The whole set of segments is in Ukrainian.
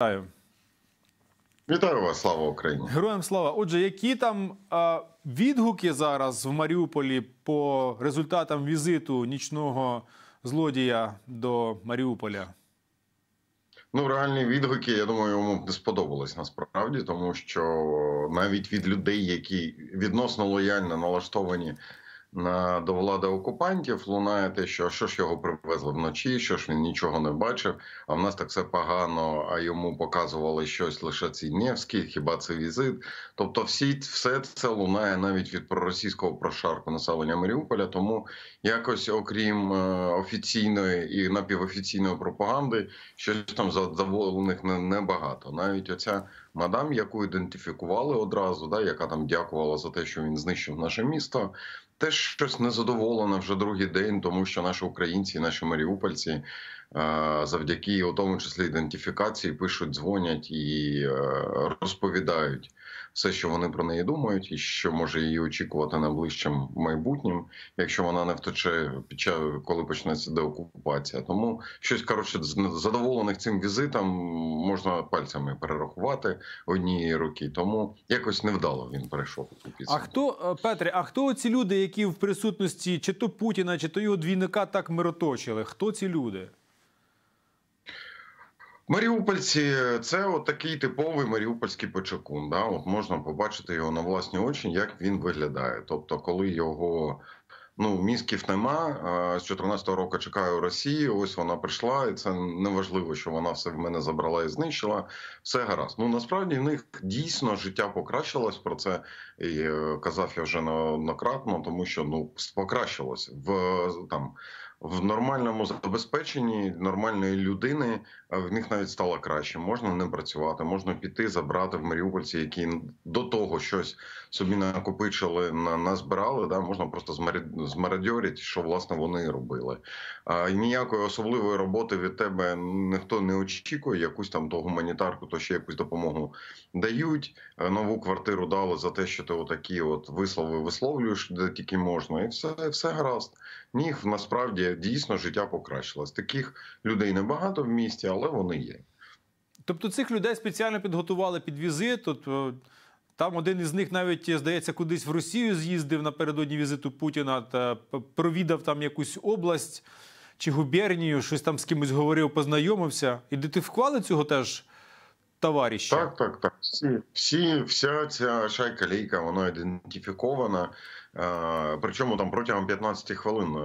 Вітаю. Вітаю вас, слава Україні. Героям слава. Отже, які там а, відгуки зараз в Маріуполі по результатам візиту нічного злодія до Маріуполя? Ну, реальні відгуки, я думаю, йому не сподобалось насправді, тому що навіть від людей, які відносно лояльно налаштовані до влади окупантів лунає те, що що ж його привезли вночі, що ж він нічого не бачив. А в нас так все погано. А йому показували щось лише ці хіба це візит? Тобто, всі все це лунає навіть від проросійського прошарку населення Маріуполя. Тому якось, окрім е, офіційної і напівофіційної пропаганди, щось там задоволених небагато. Навіть оця мадам, яку ідентифікували одразу, да, яка там дякувала за те, що він знищив наше місто. Теж щось незадоволена вже другий день, тому що наші українці, наші маріупольці Е, завдяки у тому числі ідентифікації, пишуть, дзвонять і е, розповідають все, що вони про неї думають, і що може її очікувати найближчим майбутнім, якщо вона не втече під час, коли почнеться деокупація. Тому щось коротше задоволених цим візитом можна пальцями перерахувати однієї руки. Тому якось невдало він перейшов А хто е, Петре? А хто ці люди, які в присутності чи то Путіна, чи то його двійника так мироточили? Хто ці люди? Маріупольці, це от типовий маріупольський печакун. Да? От можна побачити його на власні очі, як він виглядає. Тобто, коли його ну мізків нема з 14-го року чекаю Росії. Ось вона прийшла, і це неважливо, що вона все в мене забрала і знищила. Все гаразд. Ну насправді в них дійсно життя покращилось. Про це і е, казав я вже неоднократно, тому що ну покращилось в там в нормальному забезпеченні нормальної людини е, в них навіть стало краще. Можна не працювати, можна піти забрати в Маріупольці, які до того щось собі накопичили, назбирали. Да можна просто змарадьорити, що власне вони робили. А ніякої особливої роботи від тебе ніхто не очікує. Якусь там то гуманітарку, то ще якусь допомогу дають. Е, нову квартиру дали за те, що ти отакі от вислови висловлюєш, де тільки можна, і все, і все гаразд ніг насправді дійсно життя покращилось. Таких людей небагато в місті, але вони є. Тобто цих людей спеціально підготували під візит. От, е, там один із них навіть е, здається кудись в Росію з'їздив напередодні візиту Путіна та провідав там якусь область чи губернію, щось там з кимось говорив, познайомився. Ідентифікували цього теж товаріща. Так, так, так. Всі, всі, вся ця шайка лейка, вона ідентифікована. Е, причому там протягом 15 хвилин е,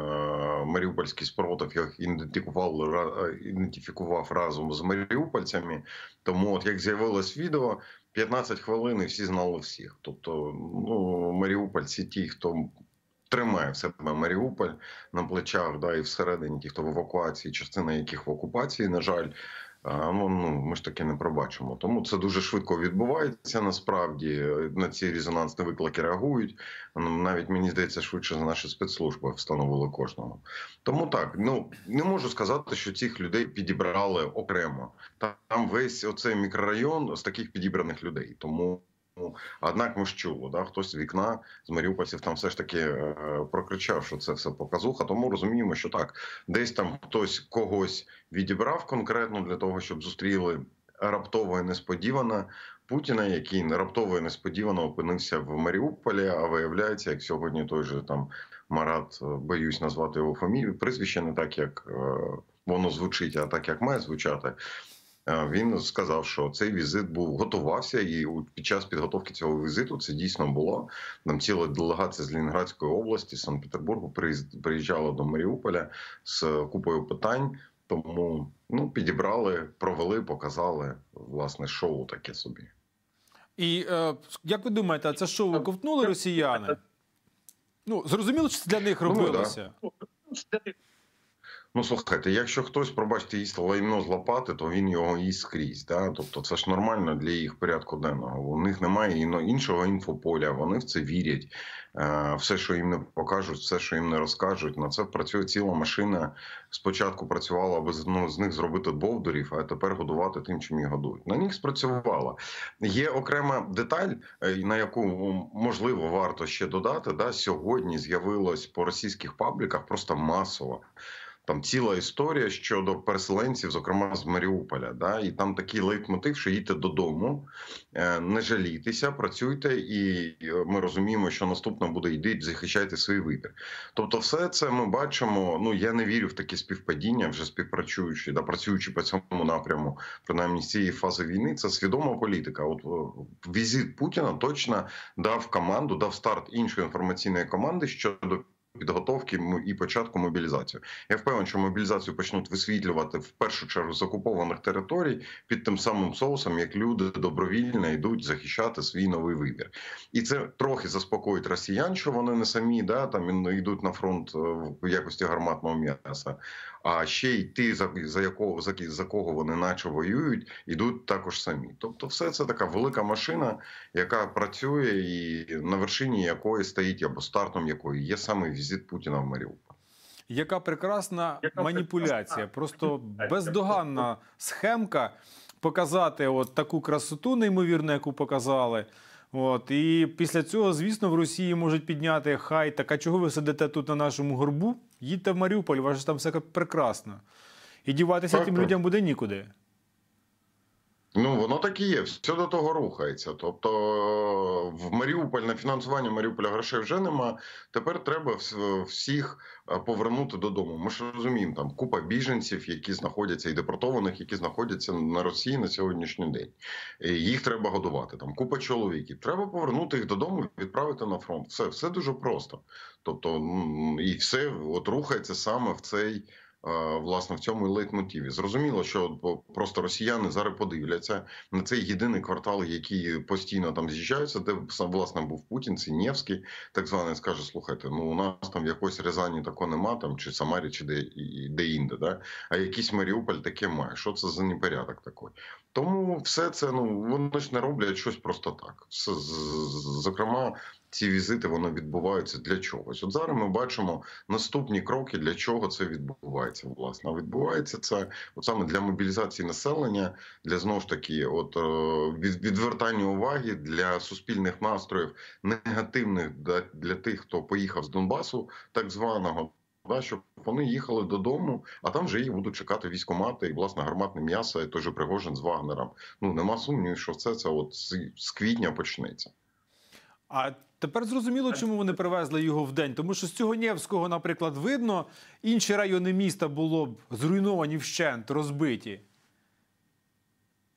Маріупольський спротив їх ідентифікував е, ідентифікував разом з Маріупольцями. Тому, от як з'явилось відео, 15 хвилин і всі знали всіх. Тобто, ну Маріупольці, ті, хто. Тримає в себе Маріуполь на плечах, да і всередині ті, хто в евакуації, частина яких в окупації, на жаль, Ну, ну, ми ж таки не пробачимо. Тому це дуже швидко відбувається. Насправді на ці резонансні виклики реагують. Ну, навіть мені здається, швидше за наші спецслужби встановили кожного. Тому так ну не можу сказати, що цих людей підібрали окремо. Там весь оцей мікрорайон з таких підібраних людей. Тому. Ну, однак ми ж чули, да хтось з вікна з Маріупольців там все ж таки е, прокричав, що це все показуха. Тому розуміємо, що так, десь там хтось когось відібрав конкретно для того, щоб зустріли раптово і несподівано Путіна, який раптово і несподівано опинився в Маріуполі. А виявляється, як сьогодні той же там Марат, е, боюсь назвати його фамілію, прізвище не так, як е, воно звучить, а так як має звучати. Е, він сказав, що цей візит був готувався, і під час підготовки цього візиту це дійсно було. Нам ціла делегація з Лінградської області, Санкт Петербургу, приїжджала до Маріуполя з купою питань. Тому ну підібрали, провели, показали власне шоу таке собі. І е, як ви думаєте, це шоу ковтнули росіяни? Ну зрозуміло, що це для них ну, робилося. Ну, да. Ну, слухайте, якщо хтось, пробачте, їсть лайно з лопати, то він його їсть скрізь. Да? Тобто це ж нормально для їх порядку денного. У них немає іншого інфополя, вони в це вірять. Е, все, що їм не покажуть, все, що їм не розкажуть. На це працює ціла машина. Спочатку працювала, аби ну, з них зробити бовдурів, а тепер годувати тим, чим їх годують. На них спрацювала. Є окрема деталь, е, на яку можливо варто ще додати. Да? Сьогодні з'явилось по російських пабліках просто масово там ціла історія щодо переселенців, зокрема з Маріуполя. Да? І там такий лейтмотив, що їдьте додому, е, не жалітися, працюйте, і е, ми розуміємо, що наступно буде йдіть, захищайте свій вибір. Тобто, все це ми бачимо. Ну я не вірю в такі співпадіння, вже співпрацюючи, да працюючи по цьому напряму, принаймні з цієї фази війни. Це свідома політика. От е, візит Путіна точно дав команду, дав старт іншої інформаційної команди щодо підготовки і початку мобілізації. Я впевнений, що мобілізацію почнуть висвітлювати в першу чергу з окупованих територій під тим самим соусом, як люди добровільно йдуть захищати свій новий вибір, і це трохи заспокоїть росіян, що вони не самі да там йдуть на фронт е, в якості гарматного м'яса. А ще й ті, за якого за, за кого вони наче воюють, йдуть також самі. Тобто, все це така велика машина, яка працює і на вершині якої стоїть або стартом якої є саме візит Путіна в Маріуполь. Яка прекрасна Яка маніпуляція, прекрасна. просто бездоганна схемка показати от таку красоту, неймовірну, яку показали. От і після цього, звісно, в Росії можуть підняти хай так, а чого ви сидите тут на нашому горбу? Їдьте в Маріуполь, ваше там все прекрасно. І діватися так, тим так. людям буде нікуди. Ну воно так і є. Все до того рухається. Тобто в Маріуполь на фінансування Маріуполя грошей вже нема. Тепер треба всіх е, повернути додому. Ми ж розуміємо, там купа біженців, які знаходяться і депортованих, які знаходяться на Росії на сьогоднішній день. Їх треба годувати. Там купа чоловіків. Треба повернути їх додому, відправити на фронт. Все, все дуже просто. Тобто, і все от рухається саме в цей. Е, власне в цьому лейтмотиві. Зрозуміло, що просто росіяни зараз подивляться на цей єдиний квартал, який постійно там з'їжджаються, де власне був Путін, Сінєвський, так званий скаже: слухайте, ну у нас там в якось Рязані тако нема, там чи Самарі, чи де де інде, да? а якийсь Маріуполь таке має. Що це за непорядок такий? Тому все це ну вони ж не роблять щось просто так. Все, зокрема, ці візити вони відбуваються для чогось. От зараз ми бачимо наступні кроки, для чого це відбувається. Власне відбувається це от саме для мобілізації населення, для знову ж таки, от е, відвертання уваги для суспільних настроїв, негативних для тих, хто поїхав з Донбасу, так званого. Да, щоб вони їхали додому, а там вже їх будуть чекати військомати і власне гарматне м'ясо, і той же Пригожин з Вагнером. Ну нема сумнів, що все це от з квітня почнеться. А тепер зрозуміло, чому вони привезли його в день. Тому що з цього Нєвського, наприклад, видно, інші райони міста було б зруйновані вщент, розбиті.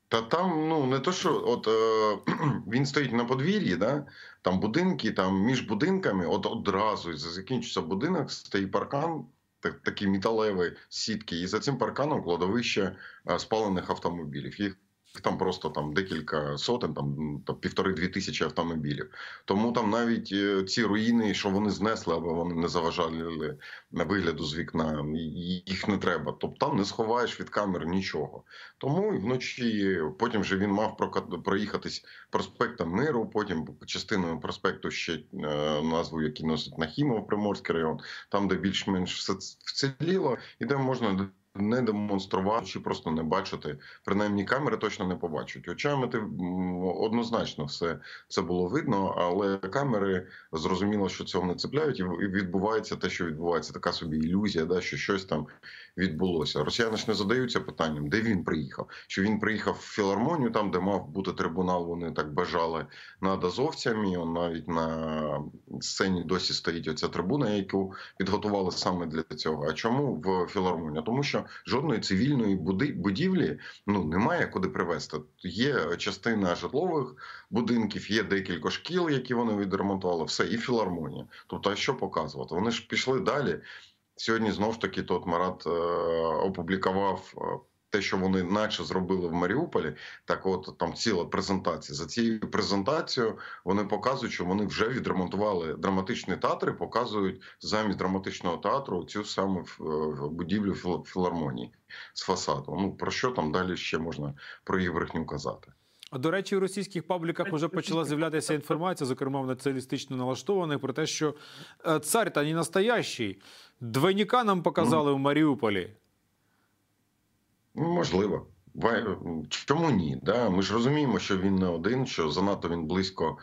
Та там, ну не то, що от е, він стоїть на подвір'ї, да? там будинки, там між будинками, от одразу закінчиться будинок, стоїть паркан, так, такі металеві сітки, і за цим парканом кладовище е, спалених автомобілів. Їх там просто там декілька сотень, там півтори-дві тисячі автомобілів. Тому там навіть е, ці руїни, що вони знесли, або вони не заважали на вигляду з вікна, їх не треба. Тобто там не сховаєш від камер нічого. Тому вночі потім же він мав проїхатись проспектом Миру, потім частиною проспекту ще е, назву, які носить Нахімов, Приморський район, там де більш-менш все вціліло, і де можна не демонструвати чи просто не бачити. Принаймні камери точно не побачать. Очами ти однозначно все це було видно, але камери зрозуміло, що цього не цепляють, і відбувається те, що відбувається, така собі ілюзія, да що щось там відбулося. Росіяни ж не задаються питанням, де він приїхав. Що він приїхав в філармонію, там де мав бути трибунал. Вони так бажали над азовцями. Навіть на сцені досі стоїть оця трибуна, яку підготували саме для цього. А чому в філармонію? Тому що жодної цивільної будівлі ну немає куди привезти. Є частина житлових будинків, є декілька шкіл, які вони відремонтували, все і філармонія. Тобто, а що показувати? Вони ж пішли далі. Сьогодні знову ж таки тот Марат е, опублікував е, те, що вони наче зробили в Маріуполі, так от там ціла презентація. За цією презентацією вони показують, що вони вже відремонтували драматичні театри, показують замість драматичного театру цю саме будівлю філармонії з фасадом. Ну про що там далі ще можна про її брехню казати? До речі, в російських пабліках вже почала з'являтися інформація, зокрема в націоналістично налаштованих, про те, що е, цар та не настоящий двойника нам показали в Маріуполі. Можливо. Чому ні? Да? Ми ж розуміємо, що він не один, що занадто він близько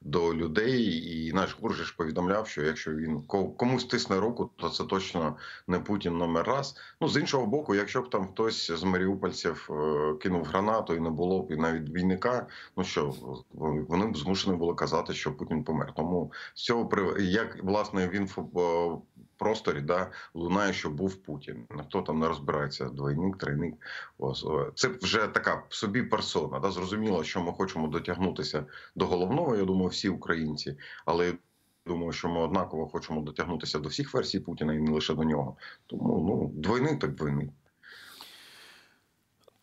до людей, і наш гур повідомляв, що якщо він комусь тисне руку, то це точно не Путін номер раз. Ну з іншого боку, якщо б там хтось з маріупольців е, кинув гранату і не було б і навіть війника, ну що вони б змушені були казати, що Путін помер. Тому з цього як власне він просторі, да, лунає, що був Путін. Ніхто там не розбирається. Двойник, тройник. Це вже така собі персона. Да, Зрозуміло, що ми хочемо дотягнутися до головного. Я думаю, всі українці, але. Думаю, що ми однаково хочемо дотягнутися до всіх версій Путіна і не лише до нього. Тому ну двойник так двойник.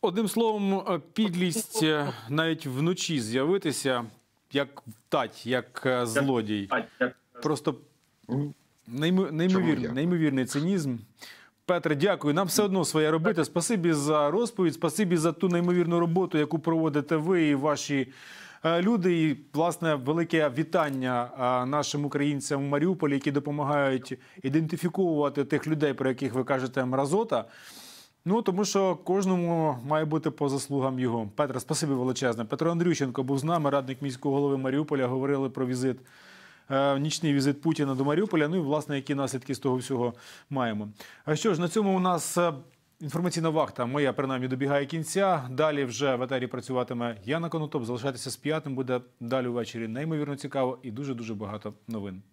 Одним словом, підлість е, навіть вночі з'явитися як втать, як е, злодій. Просто Неймо, неймовірний, неймовірний цинізм. Петре, дякую. Нам все одно своє робити. Спасибі за розповідь, спасибі за ту неймовірну роботу, яку проводите ви і ваші е, люди. І власне велике вітання е, нашим українцям в Маріуполі, які допомагають ідентифікувати тих людей, про яких ви кажете мразота. Ну тому що кожному має бути по заслугам його. Петре, спасибі величезне. Петро Андрющенко був з нами, радник міського голови Маріуполя. Говорили про візит. Е, нічний візит Путіна до Маріуполя. Ну і власне які наслідки з того всього маємо. А що ж на цьому у нас е, інформаційна вахта моя принаймні добігає кінця. Далі вже в етері працюватиме Яна Конотоп. Залишайтеся з п'ятим буде далі увечері. Неймовірно цікаво і дуже дуже багато новин.